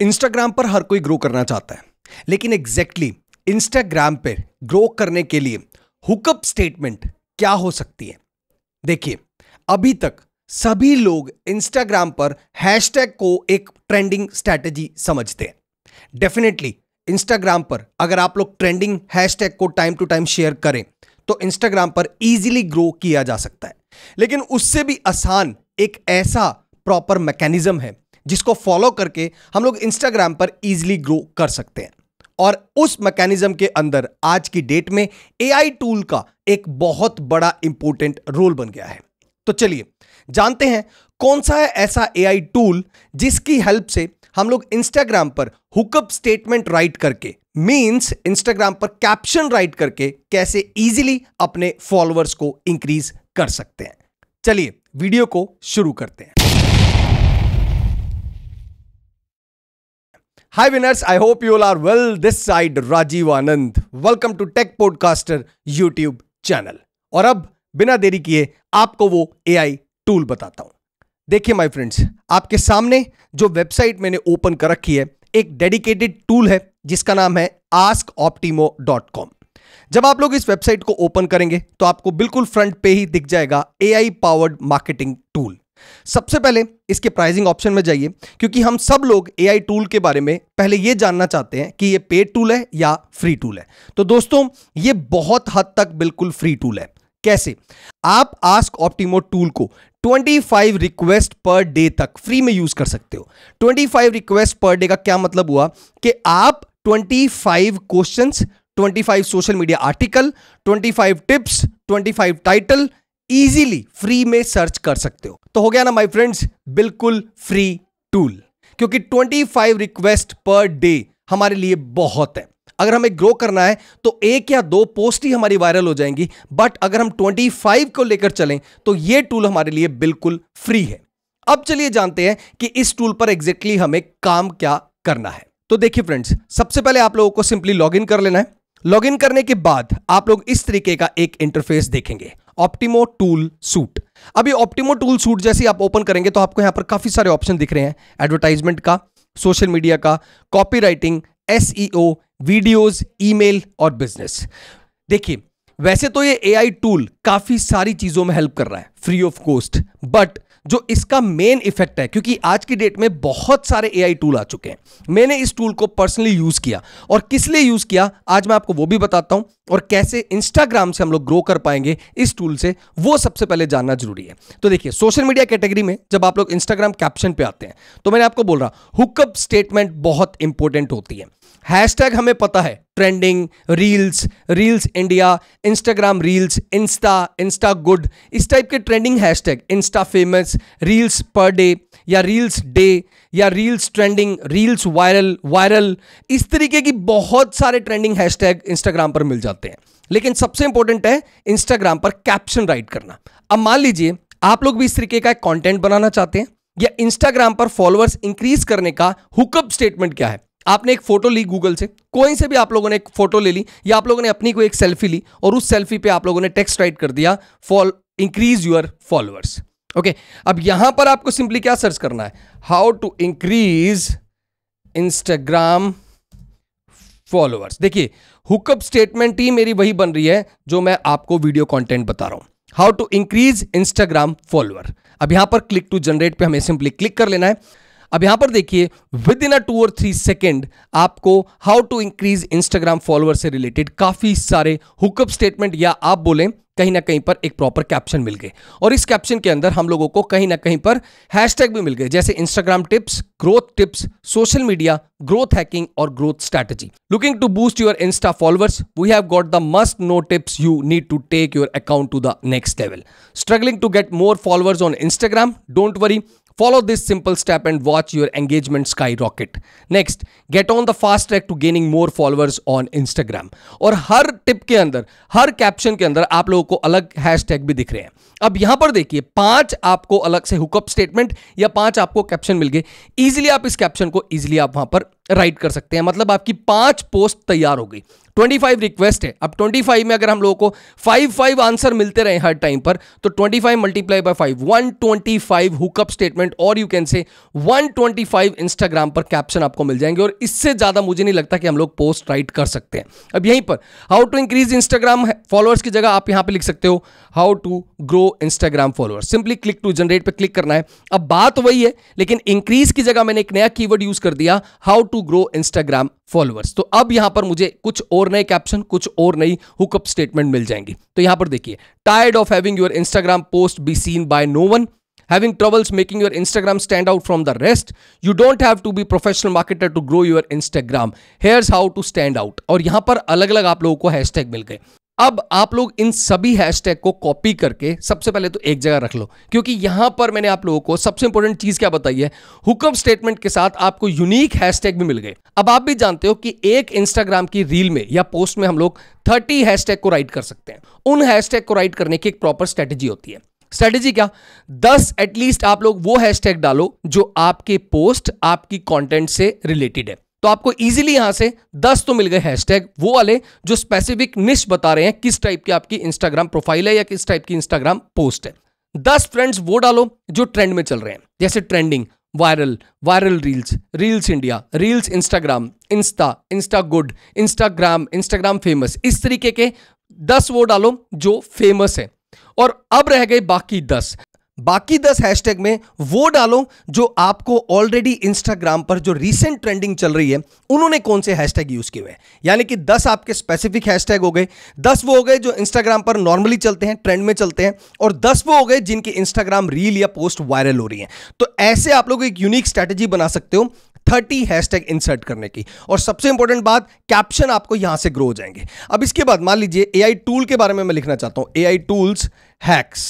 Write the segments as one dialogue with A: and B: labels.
A: Instagram पर हर कोई grow करना चाहता है लेकिन एग्जैक्टली exactly, इंस्टाग्राम पर ग्रो करने के लिए हुकअप स्टेटमेंट क्या हो सकती है देखिए अभी तक सभी लोग इंस्टाग्राम पर हैशटैग को एक ट्रेंडिंग स्ट्रैटेजी समझते हैं डेफिनेटली इंस्टाग्राम पर अगर आप लोग ट्रेंडिंग हैशटैग को टाइम टू टाइम शेयर करें तो इंस्टाग्राम पर इजीली ग्रो किया जा सकता है लेकिन उससे भी आसान एक ऐसा प्रॉपर मैकेनिज्म है जिसको फॉलो करके हम लोग इंस्टाग्राम पर ईजिली ग्रो कर सकते हैं और उस मैकेनिज्म के अंदर आज की डेट में एआई टूल का एक बहुत बड़ा इंपॉर्टेंट रोल बन गया है तो चलिए जानते हैं कौन सा है ऐसा एआई टूल जिसकी हेल्प से हम लोग इंस्टाग्राम पर हुकअप स्टेटमेंट राइट करके मींस इंस्टाग्राम पर कैप्शन राइट करके कैसे इजीली अपने फॉलोअर्स को इंक्रीज कर सकते हैं चलिए वीडियो को शुरू करते हैं hi winners I hope you are well this side Rajeev Anand welcome to tech podcaster YouTube channel और अब बिना देरी किए आपको वो ए आई टूल बताता हूं देखिए माई फ्रेंड्स आपके सामने जो वेबसाइट मैंने ओपन कर रखी है एक डेडिकेटेड टूल है जिसका नाम है आस्क ऑप्टीमो डॉट कॉम जब आप लोग इस वेबसाइट को ओपन करेंगे तो आपको बिल्कुल फ्रंट पे ही दिख जाएगा A I powered marketing tool सबसे पहले इसके प्राइसिंग ऑप्शन में जाइए क्योंकि हम सब लोग एआई टूल के बारे में पहले यह जानना चाहते हैं कि यह पेड टूल है या फ्री टूल है तो दोस्तों यह बहुत हद तक बिल्कुल फ्री टूल है कैसे आप आस्क ऑप्टीमो टूल को 25 रिक्वेस्ट पर डे तक फ्री में यूज कर सकते हो 25 रिक्वेस्ट पर डे का क्या मतलब हुआ कि आप 25 questions 25 social media article 25 tips 25 title easily free में सर्च कर सकते हो तो हो गया ना माय फ्रेंड्स बिल्कुल फ्री टूल क्योंकि 25 रिक्वेस्ट पर डे हमारे लिए बहुत है अगर हमें ग्रो करना है तो एक या दो पोस्ट ही हमारी वायरल हो जाएंगी बट अगर हम 25 को लेकर चलें तो ये टूल हमारे लिए बिल्कुल फ्री है अब चलिए जानते हैं कि इस टूल पर एग्जैक्टली exactly हमें काम क्या करना है तो देखिए फ्रेंड्स सबसे पहले आप लोगों को सिंपली लॉग कर लेना है लॉग करने के बाद आप लोग इस तरीके का एक इंटरफेस देखेंगे ऑप्टिमो टूल सूट अभी ऑप्टिमो टूल सूट जैसे आप ओपन करेंगे तो आपको यहां पर काफ़ी सारे ऑप्शन दिख रहे हैं एडवर्टाइजमेंट का सोशल मीडिया का copy writing SEO videos email और बिजनेस देखिए वैसे तो ये एआई टूल काफ़ी सारी चीज़ों में हेल्प कर रहा है फ्री ऑफ कॉस्ट बट जो इसका मेन इफेक्ट है क्योंकि आज की डेट में बहुत सारे एआई टूल आ चुके हैं मैंने इस टूल को पर्सनली यूज़ किया और किस लिए यूज़ किया आज मैं आपको वो भी बताता हूं और कैसे इंस्टाग्राम से हम लोग ग्रो कर पाएंगे इस टूल से वो सबसे पहले जानना जरूरी है तो देखिए सोशल मीडिया कैटेगरी में जब आप लोग इंस्टाग्राम कैप्शन पे आते हैं तो मैंने आपको बोल रहा हुकअप स्टेटमेंट बहुत इंपॉर्टेंट होती है हैशटैग हमें पता है trending reels reels India Instagram reels insta insta good इस टाइप के trending hashtag insta famous reels per day या रील्स डे या reels trending reels viral viral इस तरीके की बहुत सारे ट्रेंडिंग हैशटैग इंस्टाग्राम पर मिल जाते हैं लेकिन सबसे इंपॉर्टेंट है इंस्टाग्राम पर कैप्शन राइट करना अब मान लीजिए आप लोग भी इस तरीके का कॉन्टेंट बनाना चाहते हैं या इंस्टाग्राम पर फॉलोअर्स इंक्रीज करने का हुकअप स्टेटमेंट क्या है आपने एक फोटो ली गूगल से कोई से भी आप लोगों ने एक फोटो ले ली या आप लोगों ने अपनी कोई एक सेल्फी ली और उस सेल्फी पे आप लोगों ने टेक्स्ट राइट कर दिया fall increase your followers okay अब यहां पर आपको सिंपली क्या सर्च करना है how to increase Instagram followers देखिए हुकअप स्टेटमेंट ही मेरी वही बन रही है जो मैं आपको वीडियो कंटेंट बता रहा हूं how to increase Instagram follower अब यहां पर क्लिक टू जनरेट पे हमें सिंपली क्लिक कर लेना है अब यहां पर देखिए विद इन अ टू और थ्री सेकेंड आपको how to increase Instagram follower से रिलेटेड काफी सारे हुकअप स्टेटमेंट या आप बोलें कहीं ना कहीं पर एक प्रॉपर कैप्शन मिल गए और इस कैप्शन के अंदर हम लोगों को कहीं ना कहीं पर हैशटैग भी मिल गए जैसे Instagram tips growth tips social media growth hacking और growth strategy looking to boost your insta followers we have got the must know tips you need to take your account to the next level struggling to get more followers on Instagram don't worry Follow this simple step and watch your engagement skyrocket. Next, get on the fast track to gaining more followers on Instagram. और हर tip के अंदर हर caption के अंदर आप लोगों को अलग hashtag भी दिख रहे हैं अब यहां पर देखिए पांच आपको अलग से हुकअप स्टेटमेंट या पांच आपको कैप्शन मिल गए इजिली आप इस कैप्शन को इजिली आप वहां पर राइट कर सकते हैं मतलब आपकी पांच पोस्ट तैयार हो गई फाइव रिक्वेस्ट है अब फाइव में अगर हम लोगों को फाइव फाइव आंसर मिलते रहे हर टाइम पर तो twenty five multiply by five one twenty five hookup statement और you can say five Instagram पर कैप्शन आपको मिल जाएंगे और इससे ज़्यादा मुझे नहीं लगता कि हम लोग पोस्ट राइट कर सकते हैं अब यहीं पर how to increase Instagram followers की जगह आप यहां पर लिख सकते हो how to grow Instagram followers simply click to generate पर क्लिक करना है अब बात वही है लेकिन इंक्रीज की जगह मैंने एक नया कीवर्ड यूज कर दिया how to grow Instagram followers तो अब यहां पर मुझे कुछ और और नए कैप्शन कुछ और नई हुकअप स्टेटमेंट मिल जाएंगी तो यहां पर देखिए tired of having your Instagram post be seen by no one having troubles making your Instagram stand out from the rest. You don't have to be professional marketer to grow your Instagram. Here's how to stand out. और यहाँ पर अलग अलग आप लोगों को hashtag मिल गए अब आप लोग इन सभी हैशटैग को कॉपी करके सबसे पहले तो एक जगह रख लो क्योंकि यहां पर मैंने आप लोगों को सबसे इंपॉर्टेंट चीज क्या बताई है हुक्म स्टेटमेंट के साथ आपको यूनिक हैशटैग भी मिल गए अब आप भी जानते हो कि एक इंस्टाग्राम की रील में या पोस्ट में हम लोग थर्टी हैशटैग को राइट कर सकते हैं उन हैशटैग को राइट करने की एक प्रॉपर स्ट्रेटेजी होती है स्ट्रेटेजी क्या दस एटलीस्ट आप लोग वो हैशटैग डालो जो आपके पोस्ट आपकी कंटेंट से रिलेटेड है तो आपको इजीली यहां से 10 तो मिल गए हैशटैग वो वाले जो स्पेसिफिक निश बता रहे हैं किस टाइप की आपकी इंस्टाग्राम प्रोफाइल है या किस टाइप की इंस्टाग्राम पोस्ट है दस फ्रेंड्स वो डालो जो ट्रेंड में चल रहे हैं जैसे trending viral viral reels reels India reels Instagram insta insta good Instagram Instagram famous इस तरीके के दस वो डालो जो फेमस है और अब रह गए बाकी दस बाकी दस हैशटैग में वो डालो जो आपको ऑलरेडी इंस्टाग्राम पर जो रीसेंट ट्रेंडिंग चल रही है उन्होंने कौन से हैशटैग यूज़ किए हुए हैं यानी कि दस आपके स्पेसिफिक हैशटैग हो गए दस वो हो गए जो इंस्टाग्राम पर नॉर्मली चलते हैं ट्रेंड में चलते हैं और दस वो हो गए जिनकी इंस्टाग्राम रील या पोस्ट वायरल हो रही है तो ऐसे आप लोग एक यूनिक स्ट्रैटेजी बना सकते हो थर्टी हैशटैग इंसर्ट करने की और सबसे इंपॉर्टेंट बात कैप्शन आपको यहां से ग्रो हो जाएंगे अब इसके बाद मान लीजिए एआई टूल के बारे में मैं लिखना चाहता हूं AI tools hacks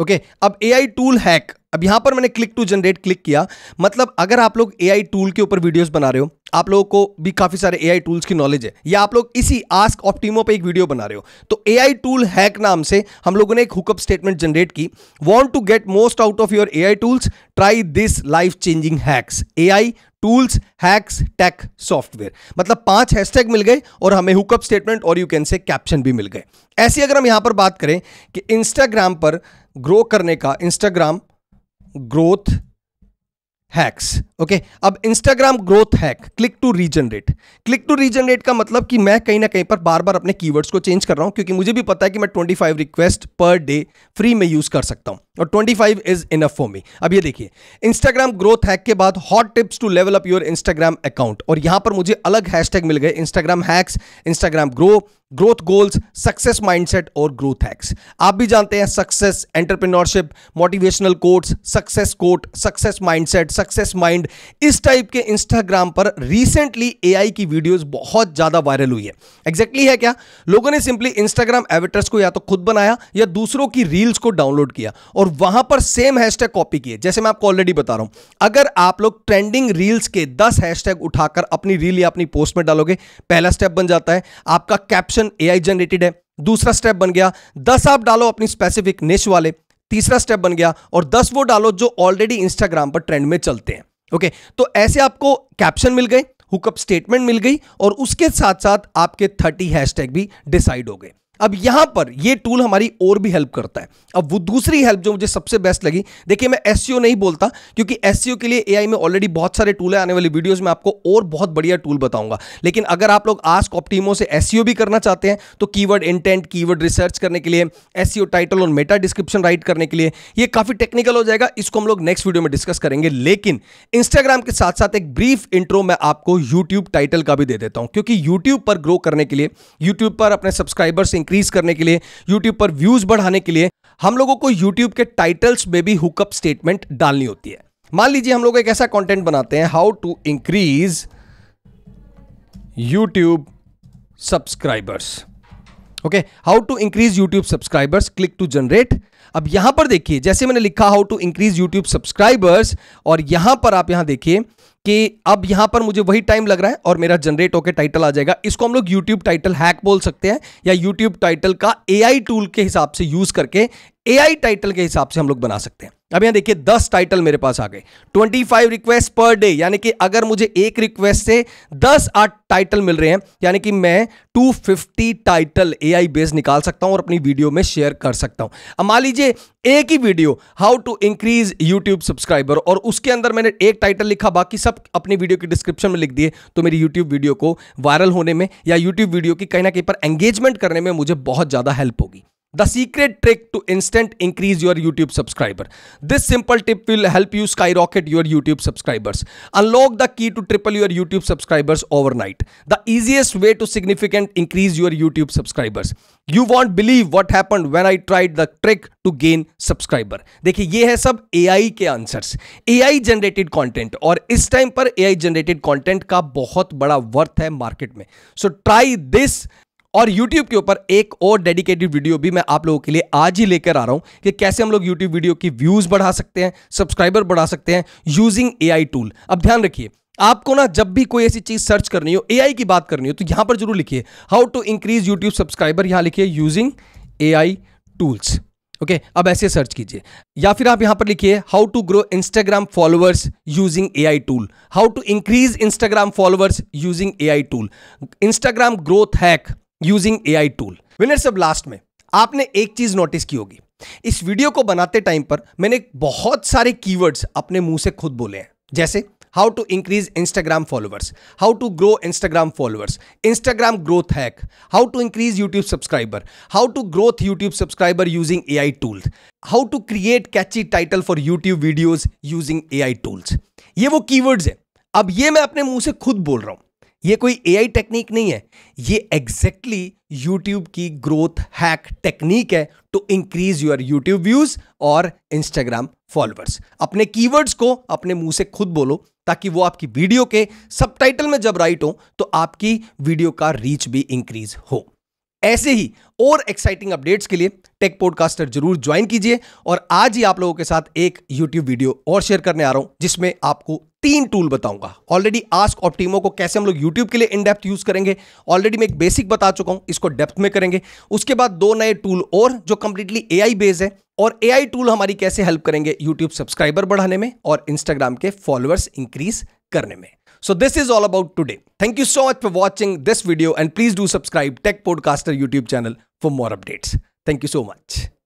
A: okay okay, अब ए आई टूल हैक अब यहां पर मैंने क्लिक टू जनरेट क्लिक किया मतलब अगर आप लोग ए आई टूल के ऊपर वीडियोस बना रहे हो आप लोगों को भी काफ़ी सारे ए आई टूल्स की नॉलेज है या आप लोग इसी आस्क ऑफ टीमो पे एक वीडियो बना रहे हो तो ए आई टूल हैक नाम से हम लोगों ने एक हुकअप स्टेटमेंट जनरेट की want to get most out of your A I tools try this life changing hacks A I tools hacks tech software मतलब पांच हैशटैग मिल गए और हमें हुकअप स्टेटमेंट और यू कैन से कैप्शन भी मिल गए ऐसी अगर हम यहां पर बात करें कि इंस्टाग्राम पर ग्रो करने का इंस्टाग्राम ग्रोथ हैक्स ओके अब Instagram growth hack click to regenerate click to regenerate का मतलब कि मैं कहीं ना कहीं पर बार बार अपने कीवर्ड्स को चेंज कर रहा हूं क्योंकि मुझे भी पता है कि मैं 25 रिक्वेस्ट पर डे फ्री में यूज़ कर सकता हूं और 25 इज इनफ फॉर मी अब ये देखिए इंस्टाग्राम ग्रोथ हैक के बाद hot tips to level up your Instagram account और यहां पर मुझे अलग हैशटैग मिल गए Instagram hacks Instagram grow growth goals success mindset और ग्रोथ हैक्स आप भी जानते हैं success entrepreneurship motivational quotes success quote success mindset success mind इस टाइप के इंस्टाग्राम पर रिसेंटली एआई की वीडियोस बहुत ज़्यादा वायरल हुई है एग्जैक्टली exactly है क्या लोगों ने सिंपली इंस्टाग्राम एवेटर्स को या तो खुद बनाया या दूसरों की रील्स को डाउनलोड किया और वहां पर सेम हैशटैग कॉपी किए जैसे मैं आपको ऑलरेडी बता रहा हूं अगर आप लोग ट्रेंडिंग रील्स के दस हैशटैग उठाकर अपनी रील या अपनी पोस्ट में डालोगे पहला स्टेप बन जाता है आपका कैप्शन ऑप्शन आई जनरेटेड है दूसरा स्टेप बन गया दस आप डालो अपनी स्पेसिफिक निश वाले तीसरा स्टेप बन गया और दस वो डालो जो ऑलरेडी इंस्टाग्राम पर ट्रेंड में चलते हैं ओके तो ऐसे आपको कैप्शन मिल गए हुकअप स्टेटमेंट मिल गई और उसके साथ साथ आपके थर्टी हैशटैग भी डिसाइड हो गए अब यहां पर ये टूल हमारी और भी हेल्प करता है अब वो दूसरी हेल्प जो मुझे सबसे बेस्ट लगी देखिए मैं एस e नहीं बोलता क्योंकि एस e के लिए एआई में ऑलरेडी बहुत सारे टूल है आने वाली वीडियोस में आपको और बहुत बढ़िया टूल बताऊंगा लेकिन अगर आप लोग आज कॉपटीमो से एस e भी करना चाहते हैं तो कीवर्ड इंटेंट कीवर्ड रिसर्च करने के लिए एस टाइटल और मेटा डिस्क्रिप्शन राइट करने के लिए यह काफ़ी टेक्निकल हो जाएगा इसको हम लोग नेक्स्ट वीडियो में डिस्कस करेंगे लेकिन इंस्टाग्राम के साथ साथ एक ब्रीफ इंट्रो मैं आपको यूट्यूब टाइटल का भी दे देता हूं क्योंकि यूट्यूब पर ग्रो करने के लिए यूट्यूब पर अपने सब्सक्राइबर्स इंक्रीज करने के लिए यूट्यूब पर व्यूज बढ़ाने के लिए हम लोगों को यूट्यूब के टाइटल्स में भी हुकअप स्टेटमेंट डालनी होती है मान लीजिए हम लोग एक ऐसा कॉन्टेंट बनाते हैं how to increase YouTube subscribers okay how to increase YouTube subscribers click to generate अब यहां पर देखिए जैसे मैंने लिखा how to increase YouTube subscribers और यहां पर आप यहां देखिए कि अब यहां पर मुझे वही टाइम लग रहा है और मेरा जनरेट होकर टाइटल आ जाएगा इसको हम लोग यूट्यूब टाइटल हैक बोल सकते हैं या यूट्यूब टाइटल का एआई टूल के हिसाब से यूज करके एआई टाइटल के हिसाब से हम लोग बना सकते हैं अब यहां देखिए दस टाइटल मेरे पास आ गए twenty five request per day यानी कि अगर मुझे एक रिक्वेस्ट से दस आठ टाइटल मिल रहे हैं यानी कि मैं two fifty title A I base निकाल सकता हूं और अपनी वीडियो में शेयर कर सकता हूं अब मान लीजिए एक ही video how to increase YouTube subscriber और उसके अंदर मैंने एक टाइटल लिखा बाकी सब अपनी वीडियो की डिस्क्रिप्शन में लिख दिए तो मेरी यूट्यूब वीडियो को वायरल होने में या यूट्यूब वीडियो की कहीं ना कहीं पर एंगेजमेंट करने में मुझे बहुत ज़्यादा हेल्प होगी the secret trick to instant increase your YouTube subscriber this simple tip will help you skyrocket your YouTube subscribers unlock the key to triple your YouTube subscribers overnight the easiest way to significant increase your YouTube subscribers you won't believe what happen when I tried the trick to gain subscriber देखिए ये है सब A I के answers A I generated content और इस time पर ए I generated content का बहुत बड़ा वर्थ है मार्केट में सो ट्राई दिस और यूट्यूब के ऊपर एक और डेडिकेटेड वीडियो भी मैं आप लोगों के लिए आज ही लेकर आ रहा हूं कि कैसे हम लोग यूट्यूब वीडियो की व्यूज़ बढ़ा सकते हैं सब्सक्राइबर बढ़ा सकते हैं यूजिंग ए टूल अब ध्यान रखिए आपको ना जब भी कोई ऐसी चीज सर्च करनी हो आई की बात करनी हो तो यहां पर जरूर लिखिए how to increase YouTube subscriber यहां लिखिए यूजिंग आई टूल्स ओके अब ऐसे सर्च कीजिए या फिर आप यहां पर लिखिए how to grow Instagram followers using AI tool how to increase Instagram followers using AI tool Instagram growth hack using A I tool winner सब लास्ट में आपने एक चीज नोटिस की होगी इस वीडियो को बनाते टाइम पर मैंने बहुत सारे कीवर्ड्स अपने मुंह से खुद बोले हैं जैसे how to increase Instagram followers how to grow Instagram followers Instagram growth hack how to increase YouTube subscriber how to growth YouTube subscriber using A I tools how to create catchy title for YouTube videos using A I tools ये वो keywords हैं अब ये मैं अपने मुंह से खुद बोल रहा हूं ये कोई एआई टेक्निक नहीं है ये एग्जैक्टली exactly यूट्यूब की ग्रोथ हैक टेक्निक है to increase your YouTube views और इंस्टाग्राम फॉलोअर्स अपने कीवर्ड्स को अपने मुंह से खुद बोलो ताकि वो आपकी वीडियो के सब में जब राइट हो तो आपकी वीडियो का रीच भी इंक्रीज हो ऐसे ही और एक्साइटिंग अपडेट्स के लिए टेक पॉडकास्टर जरूर ज्वाइन कीजिए और आज ही आप लोगों के साथ एक यूट्यूब वीडियो और शेयर करने आ रहा हूं जिसमें आपको तीन टूल बताऊंगा ऑलरेडी आस्क ऑप्टीमो को कैसे हम लोग यूट्यूब के लिए इन डेप्थ यूज करेंगे ऑलरेडी मैं एक बेसिक बता चुका हूं इसको डेप्थ में करेंगे उसके बाद दो नए टूल और जो कंप्लीटली एआई बेस्ड है और एआई टूल हमारी कैसे हेल्प करेंगे यूट्यूब सब्सक्राइबर बढ़ाने में और इंस्टाग्राम के फॉलोअर्स इंक्रीज करने में so this is all about today thank you so much for watching this video and please do subscribe tech podcaster YouTube channel for more updates thank you so much